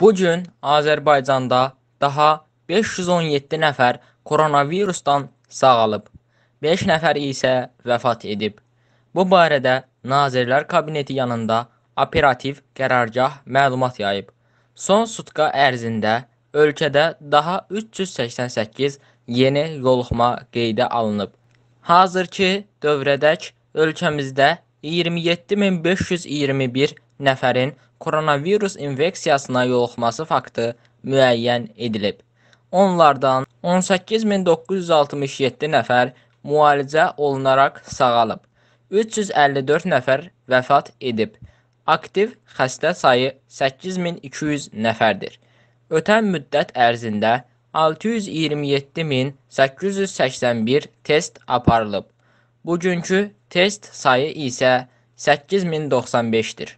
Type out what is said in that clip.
Bu gün Azərbaycanda daha 517 nəfər koronavirusdan sağalıb, 5 nəfər isə vəfat edib. Bu barədə Nazirlər Kabineti yanında operativ qərargah məlumat yayıb. Son sutka ərzində ölkədə daha 388 yeni yoluxma qeydə alınıb. Hazır ki, dövrədək ölkəmizdə 27521 nəfərin koronavirus infeksiyasına yoluxması faktı müəyyən edilib. Onlardan 18967 nəfər müalicə olunaraq sağalıb. 354 nəfər vəfat edib. Aktiv xəstə sayı 8200 nəfərdir. Ötən müddət ərzində 627881 test aparılıb. Bugünkü test sayı isə 8095-dir.